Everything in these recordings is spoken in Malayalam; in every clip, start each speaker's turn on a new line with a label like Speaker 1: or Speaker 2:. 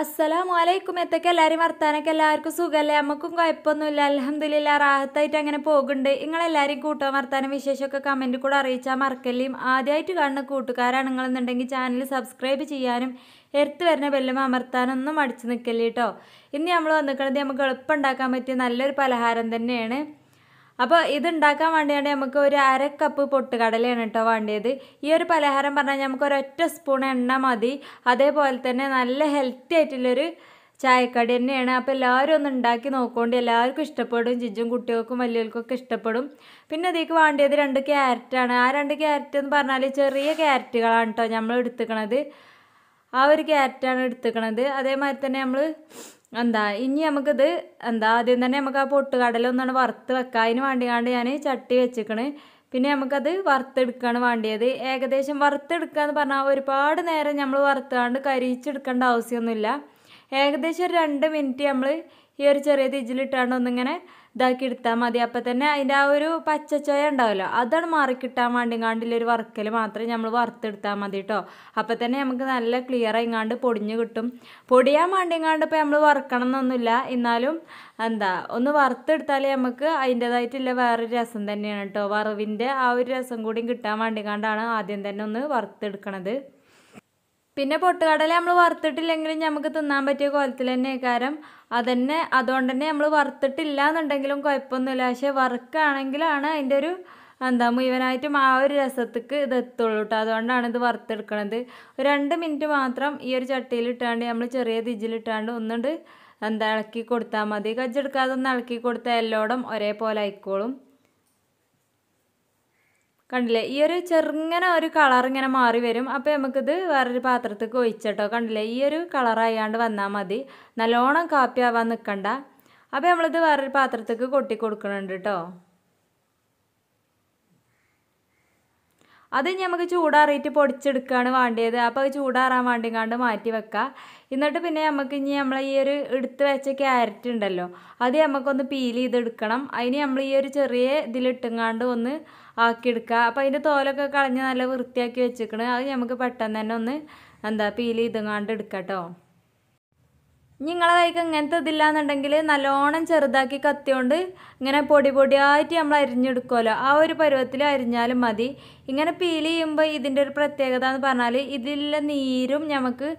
Speaker 1: അസ്സലാം വലൈക്കും എത്തൊക്കെ എല്ലാവരും വർത്താനൊക്കെ എല്ലാവർക്കും സുഖമല്ലേ നമുക്കും കുഴപ്പമൊന്നുമില്ല അലഹമില്ല റാഹത്തായിട്ട് അങ്ങനെ പോകുന്നുണ്ട് നിങ്ങളെല്ലാവരും കൂട്ടോ വർത്താനം വിശേഷമൊക്കെ കമൻറ്റ് കൂടെ അറിയിച്ചാൽ മറക്കല്ലേയും ആദ്യമായിട്ട് കാണുന്ന കൂട്ടുകാരാണ് നിങ്ങളെന്നുണ്ടെങ്കിൽ ചാനൽ സബ്സ്ക്രൈബ് ചെയ്യാനും എടുത്ത് വരുന്ന ബെല്ലും അമർത്താനൊന്നും അടിച്ചു നിൽക്കല്ലേ കേട്ടോ ഇന്ന് നമ്മൾ വന്നിക്കണത് നമുക്ക് എളുപ്പം ഉണ്ടാക്കാൻ പറ്റിയ നല്ലൊരു പലഹാരം തന്നെയാണ് അപ്പോൾ ഇതുണ്ടാക്കാൻ വേണ്ടിയാണെങ്കിൽ നമുക്ക് ഒരു അര കപ്പ് പൊട്ടുകടലയാണ് കേട്ടോ വേണ്ടിയത് ഈ ഒരു പലഹാരം പറഞ്ഞാൽ നമുക്ക് ഒരൊറ്റ സ്പൂൺ എണ്ണ മതി അതേപോലെ തന്നെ നല്ല ഹെൽത്തി ആയിട്ടുള്ളൊരു ചായക്കടി തന്നെയാണ് അപ്പോൾ എല്ലാവരും ഒന്ന് ഉണ്ടാക്കി നോക്കുകൊണ്ട് എല്ലാവർക്കും ഇഷ്ടപ്പെടും ജിജും കുട്ടികൾക്കും വലിയവർക്കൊക്കെ ഇഷ്ടപ്പെടും പിന്നെ ഇതിലേക്ക് വേണ്ടിയത് രണ്ട് ക്യാരറ്റാണ് ആ രണ്ട് ക്യാരറ്റ് എന്ന് പറഞ്ഞാൽ ചെറിയ ക്യാരറ്റുകളാണ് കേട്ടോ നമ്മൾ എടുത്തുക്കണത് ആ ഒരു ക്യാരറ്റാണ് എടുത്തുക്കണത് അതേമാതിരി തന്നെ നമ്മൾ എന്താ ഇനി നമുക്കിത് എന്താ ആദ്യം തന്നെ നമുക്ക് ആ പൊട്ടുകടലൊന്നാണ് വറുത്ത് വെക്കാം അതിന് വേണ്ടിയാണ്ട് ഞാൻ ചട്ടി വെച്ചിക്കണ് പിന്നെ നമുക്കത് വറുത്തെടുക്കുകയാണ് വേണ്ടിയത് ഏകദേശം വറുത്തെടുക്കുക എന്ന് പറഞ്ഞാൽ ഒരുപാട് നേരം നമ്മൾ വറുത്തുകൊണ്ട് കരിയിച്ചെടുക്കേണ്ട ആവശ്യമൊന്നുമില്ല ഏകദേശം ഒരു രണ്ട് മിനിറ്റ് നമ്മൾ ഈ ഒരു ചെറിയ തിജിലിട്ടാണ്ട് ഒന്നിങ്ങനെ ഇതാക്കി എടുത്താൽ മതി അപ്പം തന്നെ അതിൻ്റെ ആ ഒരു പച്ചച്ചോയ ഉണ്ടാവുമല്ലോ അതാണ് മാറിക്കിട്ടാൻ വേണ്ടി കാണ്ടില്ലൊരു വറുക്കൽ മാത്രമേ നമ്മൾ വറുത്തെടുത്താൽ മതി കേട്ടോ അപ്പം തന്നെ നമുക്ക് നല്ല ക്ലിയർ ആയിങ്ങാണ്ട് പൊടിഞ്ഞ് കിട്ടും പൊടിയാൻ വേണ്ടി കാണ്ട് ഇപ്പോൾ നമ്മൾ വറുക്കണം എന്നൊന്നുമില്ല എന്നാലും എന്താ ഒന്ന് വറുത്തെടുത്താൽ നമുക്ക് അതിൻ്റേതായിട്ടുള്ള വേറൊരു രസം തന്നെയാണ് കേട്ടോ വറവിൻ്റെ ആ ഒരു രസം കൂടിയും കിട്ടാൻ വേണ്ടി കാണ്ടാണ് ആദ്യം തന്നെ ഒന്ന് വറുത്തെടുക്കണത് പിന്നെ പൊട്ടുകടല നമ്മൾ വറുത്തിട്ടില്ലെങ്കിലും നമുക്ക് തിന്നാൻ പറ്റിയ കോലത്തിൽ തന്നെ കാരം അതന്നെ അതുകൊണ്ട് തന്നെ നമ്മൾ വറുത്തിട്ടില്ല എന്നുണ്ടെങ്കിലും കുഴപ്പമൊന്നുമില്ല പക്ഷേ വറുക്കുകയാണെങ്കിലാണ് അതിൻ്റെ ഒരു എന്താ മുഴുവനായിട്ടും ആ ഒരു രസത്തേക്ക് ഇത് എത്തുള്ളൂ കേട്ടോ അതുകൊണ്ടാണ് ഇത് വറുത്തെടുക്കണത് ഒരു രണ്ട് മിനിറ്റ് മാത്രം ഈ ഒരു ചട്ടിയിൽ ഇട്ടാണ്ട് നമ്മൾ ചെറിയ തിജിലിട്ടാണ്ട് ഒന്നുണ്ട് എന്താ ഇളക്കി കൊടുത്താൽ മതി കജ്ജെടുക്കാതെ ഒന്ന് ഇളക്കി കൊടുത്താൽ എല്ലോടും ഒരേപോലെ ആയിക്കോളും കണ്ടില്ലേ ഈ ഒരു ചെറുങ്ങനെ ഒരു കളർ ഇങ്ങനെ മാറി വരും അപ്പോൾ നമുക്കിത് വേറൊരു പാത്രത്തേക്ക് ഒഴിച്ചട്ടോ കണ്ടില്ലേ ഈ ഒരു കളറായാണ്ട് വന്നാൽ മതി നല്ലോണം കാപ്പി ആവാൻ നിൽക്കണ്ട അപ്പോൾ നമ്മളിത് വേറൊരു പാത്രത്തേക്ക് കൊട്ടി കൊടുക്കുന്നുണ്ട് കേട്ടോ അത് നമുക്ക് ചൂടാറിയിട്ട് പൊടിച്ചെടുക്കുകയാണ് വേണ്ടത് അപ്പോൾ അത് ചൂടാറാൻ വേണ്ടി കാണ്ട് മാറ്റി വെക്കുക എന്നിട്ട് പിന്നെ നമുക്ക് ഇനി നമ്മൾ ഈ ഒരു എടുത്ത് വെച്ച ക്യാരറ്റ് ഉണ്ടല്ലോ അത് നമുക്കൊന്ന് പീൽ ചെയ്തെടുക്കണം അതിന് നമ്മൾ ഈ ഒരു ചെറിയ ഇതിലിട്ടുങ്ങാണ്ട് ഒന്ന് ആക്കിയെടുക്കുക അപ്പോൾ അതിൻ്റെ തോലൊക്കെ കളഞ്ഞ് നല്ല വൃത്തിയാക്കി വെച്ചേക്കണേ അത് നമുക്ക് പെട്ടെന്ന് തന്നെ ഒന്ന് എന്താ പീൽ ചെയ്തെങ്ങാണ്ട് എടുക്കാം കേട്ടോ നിങ്ങളെ കൈക്ക് ഇങ്ങനത്തെ എന്നുണ്ടെങ്കിൽ നല്ലോണം ചെറുതാക്കി കത്തിയോണ്ട് ഇങ്ങനെ പൊടി പൊടിയായിട്ട് നമ്മൾ അരിഞ്ഞെടുക്കുമല്ലോ ആ ഒരു പരുവത്തിൽ അരിഞ്ഞാലും മതി ഇങ്ങനെ പീൽ ചെയ്യുമ്പോൾ ഇതിൻ്റെ ഒരു പ്രത്യേകത എന്ന് പറഞ്ഞാൽ ഇതിലെ നീരും നമുക്ക്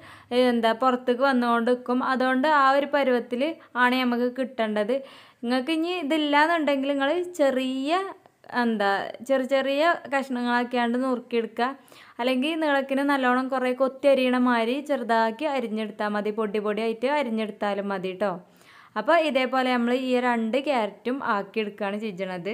Speaker 1: എന്താ പുറത്തേക്ക് വന്നുകൊണ്ട് നിൽക്കും അതുകൊണ്ട് ആ ഒരു പരുവത്തിൽ ആണ് നമുക്ക് കിട്ടേണ്ടത് നിങ്ങൾക്ക് ഇനി എന്നുണ്ടെങ്കിൽ നിങ്ങൾ ചെറിയ എന്താ ചെറിയ ചെറിയ കഷ്ണങ്ങളാക്കിയാണ്ട് നുറുക്കിയെടുക്കുക അല്ലെങ്കിൽ നീളക്കിന് നല്ലോണം കുറേ കൊത്തി അരിയണ മാതിരി ചെറുതാക്കി അരിഞ്ഞെടുത്താൽ മതി പൊടി ആയിട്ട് അരിഞ്ഞെടുത്താലും മതി കേട്ടോ അപ്പോൾ ഇതേപോലെ നമ്മൾ ഈ രണ്ട് ക്യാരറ്റും ആക്കിയെടുക്കുകയാണ് ചെയ്യണത്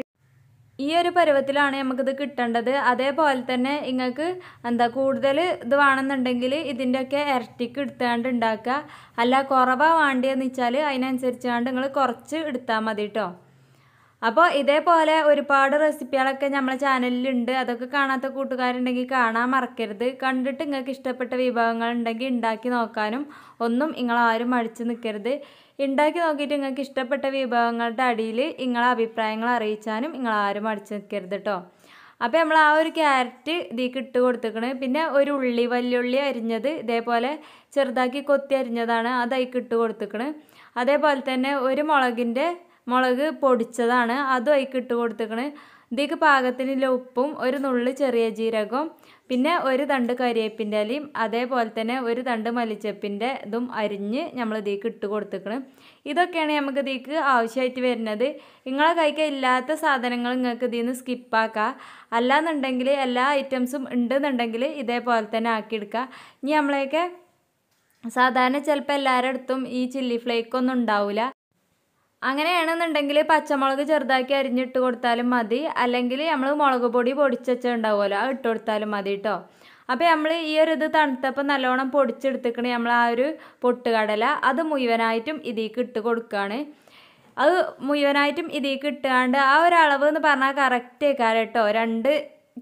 Speaker 1: ഈ ഒരു പരുവത്തിലാണ് നമുക്കിത് കിട്ടേണ്ടത് അതേപോലെ തന്നെ നിങ്ങൾക്ക് എന്താ കൂടുതൽ ഇത് വേണമെന്നുണ്ടെങ്കിൽ ഇതിൻ്റെയൊക്കെ ഇരട്ടിക്ക് എടുത്താണ്ട് ഉണ്ടാക്കുക അല്ല കുറവാണ് വേണ്ടിയെന്ന് വെച്ചാൽ അതിനനുസരിച്ചാണ്ട് നിങ്ങൾ കുറച്ച് എടുത്താൽ മതി കേട്ടോ അപ്പോൾ ഇതേപോലെ ഒരുപാട് റെസിപ്പികളൊക്കെ നമ്മളെ ചാനലിലുണ്ട് അതൊക്കെ കാണാത്ത കൂട്ടുകാരുണ്ടെങ്കിൽ കാണാൻ മറക്കരുത് കണ്ടിട്ട് നിങ്ങൾക്ക് ഇഷ്ടപ്പെട്ട ഉണ്ടെങ്കിൽ ഉണ്ടാക്കി നോക്കാനും ഒന്നും നിങ്ങളാരും മടിച്ചു നിൽക്കരുത് ഉണ്ടാക്കി നോക്കിയിട്ട് നിങ്ങൾക്ക് ഇഷ്ടപ്പെട്ട വിഭവങ്ങളുടെ അടിയിൽ നിങ്ങളെ അഭിപ്രായങ്ങൾ അറിയിച്ചാനും നിങ്ങളാരും മടിച്ചു നിൽക്കരുത് കേട്ടോ അപ്പോൾ നമ്മൾ ആ ഒരു ക്യാരറ്റ് ഇതിലേക്ക് ഇട്ട് കൊടുത്തേക്കണ് പിന്നെ ഒരു ഉള്ളി വല്യുള്ളി അരിഞ്ഞത് ഇതേപോലെ ചെറുതാക്കി കൊത്തി അരിഞ്ഞതാണ് അതായിക്കിട്ട് കൊടുത്തേക്കണ് അതേപോലെ തന്നെ ഒരു മുളകിൻ്റെ മുളക് പൊടിച്ചതാണ് അതും അതിക്ക് ഇട്ട് കൊടുത്തേക്കണ് ഇതേക്ക് പാകത്തിനുള്ള ഉപ്പും ഒരു നുള്ളി ചെറിയ ജീരകവും പിന്നെ ഒരു തണ്ട് കരിയേപ്പിൻ്റെ ഇലയും അതേപോലെ തന്നെ ഒരു തണ്ട് മല്ലിച്ചപ്പിൻ്റെ ഇതും അരിഞ്ഞ് നമ്മൾ ഇതേക്ക് ഇട്ട് കൊടുത്തേക്കണം ഇതൊക്കെയാണ് നമുക്ക് ഇതേക്ക് ആവശ്യമായിട്ട് വരുന്നത് നിങ്ങളെ കൈക്ക് ഇല്ലാത്ത സാധനങ്ങൾ നിങ്ങൾക്ക് ഇതിൽ നിന്ന് സ്കിപ്പാക്കാം അല്ലാന്നുണ്ടെങ്കിൽ എല്ലാ ഐറ്റംസും ഉണ്ടെന്നുണ്ടെങ്കിൽ ഇതേപോലെ തന്നെ ആക്കിയെടുക്കുക ഇനി നമ്മളെയൊക്കെ സാധാരണ ചിലപ്പോൾ എല്ലാവരുടെ അടുത്തും ഈ ചില്ലി ഫ്ലേക്ക് ഒന്നും ഉണ്ടാവില്ല അങ്ങനെയാണെന്നുണ്ടെങ്കിൽ പച്ചമുളക് ചെറുതാക്കി അരിഞ്ഞിട്ട് കൊടുത്താലും മതി അല്ലെങ്കിൽ നമ്മൾ മുളക് പൊടി പൊടിച്ചുണ്ടാവുമല്ലോ അത് ഇട്ട് കൊടുത്താലും മതി കേട്ടോ അപ്പോൾ നമ്മൾ ഈ ഒരു ഇത് തണുത്തപ്പോൾ നല്ലോണം പൊടിച്ചെടുത്തിക്കണേ നമ്മൾ ആ ഒരു പൊട്ടുകടല അത് മുഴുവനായിട്ടും ഇതിലേക്ക് ഇട്ട് കൊടുക്കുകയാണ് അത് മുഴുവനായിട്ടും ഇതിലേക്ക് ഇട്ടാണ്ട് ആ ഒരളവ് എന്ന് പറഞ്ഞാൽ കറക്റ്റ് കേട്ടോ രണ്ട്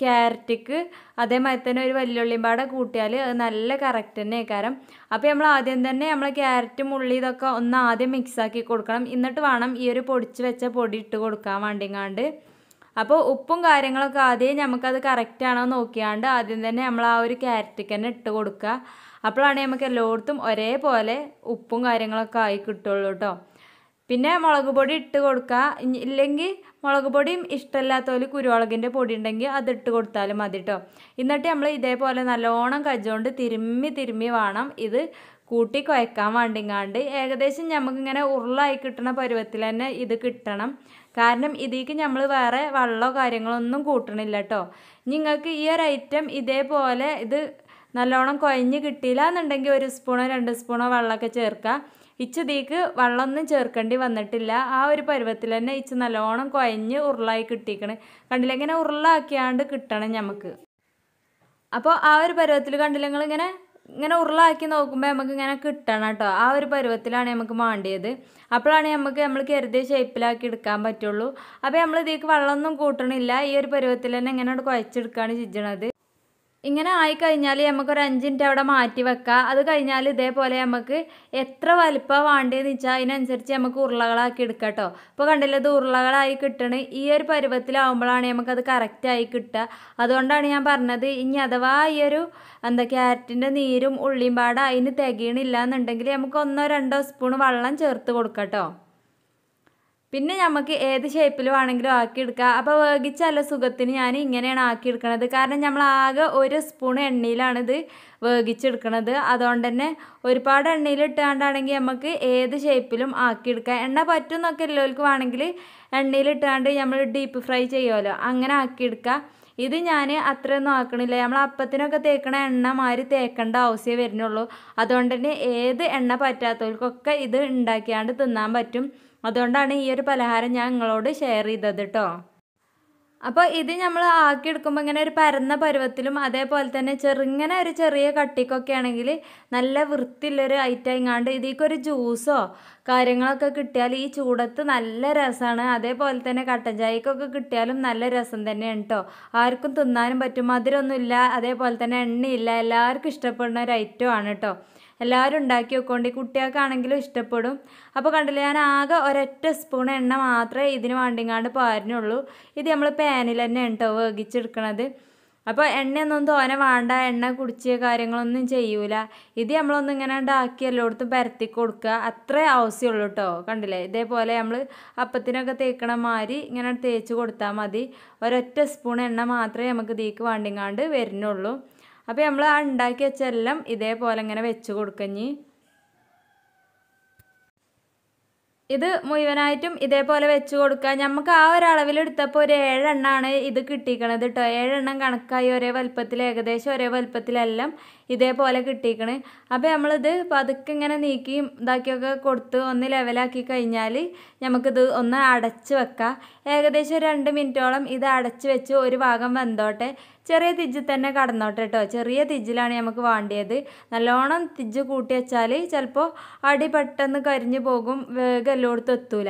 Speaker 1: ക്യാരറ്റിക്ക് അതേമാതിരി തന്നെ ഒരു വല്യുള്ളിയും പാടെ കൂട്ടിയാൽ അത് നല്ല കറക്റ്റ് തന്നെ കാരണം അപ്പോൾ നമ്മൾ ആദ്യം തന്നെ നമ്മൾ ക്യാരറ്റും ഉള്ളി ഇതൊക്കെ ഒന്ന് ആദ്യം മിക്സാക്കി കൊടുക്കണം എന്നിട്ട് വേണം ഈ ഒരു പൊടിച്ച് വെച്ച പൊടി ഇട്ട് കൊടുക്കാൻ വേണ്ടിങ്ങാണ്ട് അപ്പോൾ ഉപ്പും കാര്യങ്ങളൊക്കെ ആദ്യം നമുക്കത് കറക്റ്റാണോ നോക്കിയാണ്ട് ആദ്യം തന്നെ നമ്മൾ ആ ഒരു ക്യാരറ്റിക്ക് തന്നെ ഇട്ട് കൊടുക്കുക അപ്പോഴാണെങ്കിൽ നമുക്ക് എല്ലായിടത്തും ഒരേപോലെ ഉപ്പും കാര്യങ്ങളൊക്കെ ആയി കിട്ടുള്ളൂ കേട്ടോ പിന്നെ മുളക് പൊടി ഇട്ട് കൊടുക്കുക ഇല്ലെങ്കിൽ മുളക് പൊടിയും ഇഷ്ടമില്ലാത്തവർ കുരുമുളകിൻ്റെ പൊടി ഉണ്ടെങ്കിൽ അത് ഇട്ട് കൊടുത്താലും മതി കേട്ടോ എന്നിട്ട് നമ്മൾ ഇതേപോലെ നല്ലോണം കജ്ജോണ്ട് തിരുമ്മി തിരുമ്മി വേണം ഇത് കൂട്ടി കുഴക്കാൻ വേണ്ടിങ്ങാണ്ട് ഏകദേശം നമുക്കിങ്ങനെ ഉരുളായി കിട്ടുന്ന പരുവത്തിൽ തന്നെ ഇത് കിട്ടണം കാരണം ഇതിലേക്ക് നമ്മൾ വേറെ വെള്ളമോ കാര്യങ്ങളോ ഒന്നും കൂട്ടണില്ല കേട്ടോ നിങ്ങൾക്ക് ഈ ഒരു ഐറ്റം ഇതേപോലെ ഇത് നല്ലോണം കുഴഞ്ഞ് കിട്ടിയില്ല എന്നുണ്ടെങ്കിൽ ഒരു സ്പൂണോ രണ്ട് സ്പൂണോ വെള്ളമൊക്കെ ചേർക്കുക ഇച്ചതീക്ക് വെള്ളമൊന്നും ചേർക്കേണ്ടി വന്നിട്ടില്ല ആ ഒരു പരുവത്തിൽ തന്നെ ഇച്ച് നല്ലോണം കുഴഞ്ഞ് ഉരുളായി കിട്ടിക്കണ് കണ്ടില്ല ഇങ്ങനെ ഉരുളാക്കിയാണ്ട് കിട്ടണം നമുക്ക് അപ്പോൾ ആ ഒരു പരുവത്തിൽ കണ്ടില്ല നിങ്ങളിങ്ങനെ ഇങ്ങനെ ഉരുളാക്കി നോക്കുമ്പോൾ നമുക്ക് ഇങ്ങനെ കിട്ടണം കേട്ടോ ആ ഒരു പരുവത്തിലാണ് നമുക്ക് മാണ്ടിയത് അപ്പോഴാണ് നമുക്ക് നമ്മൾ കരുതിയ ഷേപ്പിലാക്കി എടുക്കാൻ പറ്റുള്ളൂ അപ്പോൾ നമ്മൾ ഇതിലേക്ക് വെള്ളമൊന്നും കൂട്ടണില്ല ഈ ഒരു പരുവത്തിൽ തന്നെ ഇങ്ങനെ കുഴച്ചെടുക്കുകയാണ് ചിജണത് ഇങ്ങനെ ആയിക്കഴിഞ്ഞാൽ നമുക്കൊരു അഞ്ച് മിനിറ്റ് അവിടെ മാറ്റി വെക്കാം അത് കഴിഞ്ഞാൽ ഇതേപോലെ നമുക്ക് എത്ര വലിപ്പം വേണ്ടതെന്ന് വെച്ചാൽ അതിനനുസരിച്ച് നമുക്ക് ഉരുളകളാക്കി എടുക്കാം കേട്ടോ ഇപ്പോൾ കണ്ടില്ലത് ഉരുളകളായി കിട്ടണ് ഈ ഒരു പരുവത്തിലാവുമ്പോഴാണ് നമുക്കത് കറക്റ്റായി കിട്ടുക അതുകൊണ്ടാണ് ഞാൻ പറഞ്ഞത് ഇനി അഥവാ ഈ ഒരു എന്താ ക്യാരറ്റിൻ്റെ നീരും ഉള്ളിയും പാട അതിന് തികയണില്ല എന്നുണ്ടെങ്കിൽ നമുക്ക് ഒന്നോ രണ്ടോ സ്പൂൺ വെള്ളം ചേർത്ത് കൊടുക്കാം കേട്ടോ പിന്നെ നമുക്ക് ഏത് ഷേപ്പിലും ആണെങ്കിലും ആക്കിയെടുക്കാം അപ്പോൾ വേഗിച്ചല്ല സുഖത്തിന് ഞാൻ ഇങ്ങനെയാണ് ആക്കിയെടുക്കണത് കാരണം നമ്മൾ ആകെ ഒരു സ്പൂൺ എണ്ണയിലാണിത് വേഗിച്ചെടുക്കണത് അതുകൊണ്ട് തന്നെ ഒരുപാട് എണ്ണയിൽ ഇട്ടാണ്ടാണെങ്കിൽ നമുക്ക് ഏത് ഷേപ്പിലും ആക്കിയെടുക്കാം എണ്ണ എന്നൊക്കെ ഉള്ളവർക്ക് വേണമെങ്കിൽ എണ്ണയിൽ ഇട്ടാണ്ട് നമ്മൾ ഡീപ്പ് ഫ്രൈ ചെയ്യുമല്ലോ അങ്ങനെ ആക്കിയെടുക്കുക ഇത് ഞാൻ അത്രയൊന്നും ആക്കണില്ല നമ്മൾ അപ്പത്തിനൊക്കെ തേക്കണ എണ്ണ മാതിരി തേക്കേണ്ട ആവശ്യമേ വരുന്നുള്ളൂ അതുകൊണ്ട് തന്നെ ഏത് എണ്ണ പറ്റാത്തവർക്കൊക്കെ ഇത് ഉണ്ടാക്കിയാണ്ട് തിന്നാൻ പറ്റും അതുകൊണ്ടാണ് ഈ ഒരു പലഹാരം ഞാൻ നിങ്ങളോട് ഷെയർ ചെയ്തത് കേട്ടോ അപ്പോൾ ഇത് നമ്മൾ ആക്കിയെടുക്കുമ്പോൾ ഇങ്ങനെ ഒരു പരന്ന പരുവത്തിലും അതേപോലെ തന്നെ ചെറുങ്ങനെ ഒരു ചെറിയ കട്ടിക്കൊക്കെ ആണെങ്കിൽ നല്ല വൃത്തിയുള്ളൊരു ഇങ്ങാണ്ട് ഇതിക്കൊരു ജ്യൂസോ കാര്യങ്ങളൊക്കെ കിട്ടിയാൽ ഈ ചൂടത്ത് നല്ല രസമാണ് അതേപോലെ തന്നെ കട്ടൻ ചായക്കൊക്കെ കിട്ടിയാലും നല്ല രസം തന്നെയാണ് കേട്ടോ ആർക്കും തിന്നാനും പറ്റും മധുരമൊന്നുമില്ല അതേപോലെ തന്നെ എണ്ണയില്ല എല്ലാവർക്കും ഇഷ്ടപ്പെടുന്ന ഒരു ഐറ്റം ആണ് കേട്ടോ എല്ലാവരും ഉണ്ടാക്കി വെക്കൊണ്ട് കുട്ടികൾക്കാണെങ്കിലും ഇഷ്ടപ്പെടും അപ്പോൾ കണ്ടില്ല ഞാൻ ആകെ ഒരൊറ്റ സ്പൂൺ എണ്ണ മാത്രമേ ഇതിന് വണ്ടിങ്ങാണ്ട് പാരിനുള്ളൂ ഇത് നമ്മൾ പാനിൽ തന്നെ കേട്ടോ വേഗിച്ചെടുക്കണത് അപ്പോൾ എണ്ണയൊന്നും തോനെ വേണ്ട എണ്ണ കുടിച്ച കാര്യങ്ങളൊന്നും ചെയ്യൂല ഇത് നമ്മളൊന്നും ഇങ്ങനെ ഉണ്ടാക്കി എല്ലായിടത്തും പരത്തി കൊടുക്കുക അത്രേ ആവശ്യമുള്ളൂ കേട്ടോ കണ്ടില്ലേ ഇതേപോലെ നമ്മൾ അപ്പത്തിനൊക്കെ തേക്കണ മാതിരി ഇങ്ങനെ തേച്ച് കൊടുത്താൽ മതി ഒരൊറ്റ സ്പൂൺ എണ്ണ മാത്രമേ നമുക്ക് ഇതിക്ക് വേണ്ടിങ്ങാണ്ട് വരുന്നുള്ളൂ അപ്പോൾ നമ്മൾ ആ ഉണ്ടാക്കി വെച്ചെല്ലാം ഇതേപോലെ ഇങ്ങനെ വെച്ച് കൊടുക്കഞ്ഞി ഇത് മുഴുവനായിട്ടും ഇതേപോലെ വെച്ച് കൊടുക്കുക നമുക്ക് ആ ഒരളവിൽ എടുത്തപ്പോൾ ഒരു ഏഴെണ്ണമാണ് ഇത് കിട്ടിക്കണത് കേട്ടോ ഏഴെണ്ണം കണക്കായി ഒരേ വലുപ്പത്തിൽ ഏകദേശം ഒരേ വലുപ്പത്തിലെല്ലാം ഇതേപോലെ കിട്ടിയിക്കണ് അപ്പോൾ നമ്മളിത് പതുക്കെ ഇങ്ങനെ നീക്കി ഇതാക്കിയൊക്കെ കൊടുത്ത് ഒന്ന് ലെവലാക്കി കഴിഞ്ഞാൽ നമുക്കിത് ഒന്ന് അടച്ച് വെക്കാം ഏകദേശം രണ്ട് മിനിറ്റോളം ഇത് അടച്ച് വെച്ച് ഒരു ഭാഗം വെന്തോട്ടെ ചെറിയ തിജ്ജിൽ തന്നെ കടന്നോട്ടെ കേട്ടോ ചെറിയ തിജ്ജിലാണ് നമുക്ക് വേണ്ടിയത് നല്ലോണം തിജ്ജ് കൂട്ടി വെച്ചാൽ ചിലപ്പോൾ അടി പെട്ടെന്ന് കരിഞ്ഞു പോകും വേഗം എല്ലായിടത്തും എത്തൂല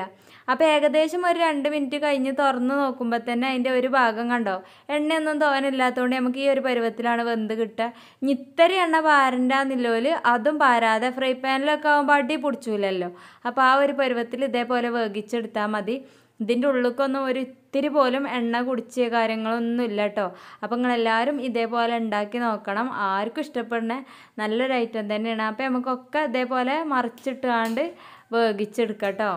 Speaker 1: അപ്പോൾ ഏകദേശം ഒരു രണ്ട് മിനിറ്റ് കഴിഞ്ഞ് തുറന്ന് നോക്കുമ്പോൾ തന്നെ അതിൻ്റെ ഒരു ഭാഗം കണ്ടോ എണ്ണയൊന്നും തോനില്ലാത്തതുകൊണ്ട് നമുക്ക് ഈ ഒരു പരുവത്തിലാണ് വെന്ത് കിട്ടുക ഇത്തരി എണ്ണ പാരണ്ടാന്നില്ലോല് അതും പാരാതെ ഫ്രൈ പാനിലൊക്കെ ആകുമ്പോൾ അടി പിടിച്ചില്ലല്ലോ അപ്പോൾ ആ ഒരു പരുവത്തിൽ ഇതേപോലെ വേഗിച്ചെടുത്താൽ മതി ഇതിൻ്റെ ഉള്ളിലേക്കൊന്നും ഒരു ഇത്തിരി പോലും എണ്ണ കുടിച്ച കാര്യങ്ങളൊന്നും ഇല്ല കേട്ടോ അപ്പോൾ നിങ്ങളെല്ലാവരും ഇതേപോലെ ഉണ്ടാക്കി നോക്കണം ആർക്കും ഇഷ്ടപ്പെടുന്ന നല്ലൊരു ഐറ്റം തന്നെയാണ് അപ്പോൾ നമുക്കൊക്കെ ഇതേപോലെ മറിച്ചിട്ടാണ്ട് വേഗിച്ചെടുക്കാം കേട്ടോ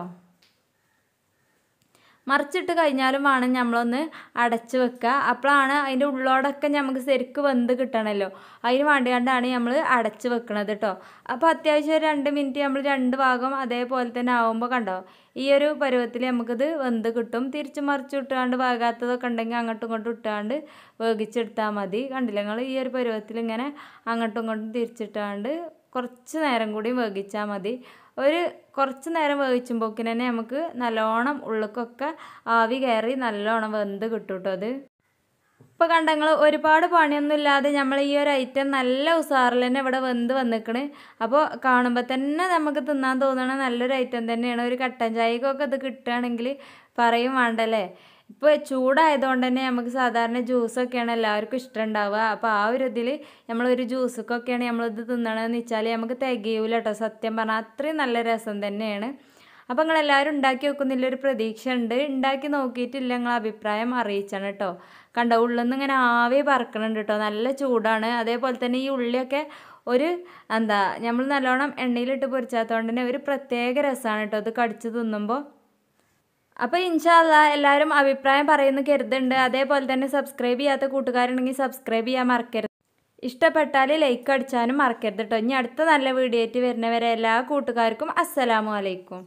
Speaker 1: മറിച്ചിട്ട് കഴിഞ്ഞാലും വേണം നമ്മളൊന്ന് അടച്ച് വെക്കുക അപ്പോഴാണ് അതിൻ്റെ ഉള്ളോടൊക്കെ നമുക്ക് ശരിക്ക് വെന്ത് കിട്ടണമല്ലോ അതിന് വേണ്ടി വേണ്ടിയാണ്ടാണ് നമ്മൾ അടച്ച് വെക്കണത് കേട്ടോ അപ്പോൾ അത്യാവശ്യം ഒരു രണ്ട് മിനിറ്റ് നമ്മൾ രണ്ട് ഭാഗം അതേപോലെ തന്നെ ആവുമ്പോൾ കണ്ടോ ഈ ഒരു പരുവത്തിൽ നമുക്കിത് വെന്ത് കിട്ടും തിരിച്ച് മറിച്ച് ഇട്ടാണ്ട് വേകാത്തതൊക്കെ ഉണ്ടെങ്കിൽ അങ്ങോട്ടും ഇങ്ങോട്ടും ഇട്ടാണ്ട് വേഗിച്ചെടുത്താൽ മതി കണ്ടില്ല നിങ്ങൾ ഈ ഒരു പരുവത്തിൽ ഇങ്ങനെ അങ്ങോട്ടും ഇങ്ങോട്ടും തിരിച്ചിട്ടാണ്ട് കുറച്ച് നേരം കൂടി വേവിച്ചാൽ മതി ഒരു കുറച്ച് നേരം വേവിച്ചുമ്പോക്കിന് തന്നെ നമുക്ക് നല്ലോണം ഉള്ളക്കൊക്കെ ആവി കയറി നല്ലോണം വെന്ത് കിട്ടും കേട്ടോ അത് ഇപ്പോൾ കണ്ടങ്ങൾ ഒരുപാട് പണിയൊന്നും ഇല്ലാതെ നമ്മൾ ഈ ഒരു ഐറ്റം നല്ല ഉസാറിൽ തന്നെ ഇവിടെ വെന്ത് വന്നിക്കണ് അപ്പോൾ കാണുമ്പോൾ തന്നെ നമുക്ക് തിന്നാൻ തോന്നണ നല്ലൊരു ഐറ്റം തന്നെയാണ് ഒരു കട്ടൻ ചായക്കൊക്കെ അത് കിട്ടുകയാണെങ്കിൽ പറയും വേണ്ടല്ലേ ഇപ്പോൾ ചൂടായതുകൊണ്ട് തന്നെ നമുക്ക് സാധാരണ ജ്യൂസൊക്കെയാണ് എല്ലാവർക്കും ഇഷ്ടമുണ്ടാവുക അപ്പോൾ ആ ഒരു ഇതിൽ നമ്മളൊരു ജ്യൂസൊക്കെയാണ് നമ്മളിത് തിന്നണമെന്ന് വെച്ചാൽ നമുക്ക് തികയൂല കേട്ടോ സത്യം പറഞ്ഞാൽ അത്രയും നല്ല രസം തന്നെയാണ് അപ്പോൾ നിങ്ങളെല്ലാവരും ഉണ്ടാക്കി വെക്കുന്നില്ലൊരു പ്രതീക്ഷ ഉണ്ട് ഉണ്ടാക്കി നോക്കിയിട്ടില്ല നിങ്ങൾ അഭിപ്രായം അറിയിച്ചാണ് കേട്ടോ കണ്ടോ ഉള്ളിൽ നിന്ന് ഇങ്ങനെ ആവി പറക്കണുണ്ട് കേട്ടോ നല്ല ചൂടാണ് അതേപോലെ തന്നെ ഈ ഉള്ളിയൊക്കെ ഒരു എന്താ നമ്മൾ നല്ലോണം എണ്ണയിലിട്ട് പൊരിച്ചാത്തതുകൊണ്ട് തന്നെ ഒരു പ്രത്യേക രസമാണ് കേട്ടോ ഇത് കടിച്ചു തിന്നുമ്പോൾ അപ്പോൾ ഇൻഷാല്ല എല്ലാവരും അഭിപ്രായം പറയുന്നു കരുതുന്നുണ്ട് അതേപോലെ തന്നെ സബ്സ്ക്രൈബ് ചെയ്യാത്ത കൂട്ടുകാരുണ്ടെങ്കിൽ സബ്സ്ക്രൈബ് ചെയ്യാൻ മറക്കരുത് ഇഷ്ടപ്പെട്ടാൽ ലൈക്ക് അടിച്ചാലും മറക്കരുത് കേട്ടോ ഇനി അടുത്ത നല്ല വീഡിയോ ആയിട്ട് വരുന്നവരെ എല്ലാ കൂട്ടുകാർക്കും അസ്സലാമു അലൈക്കും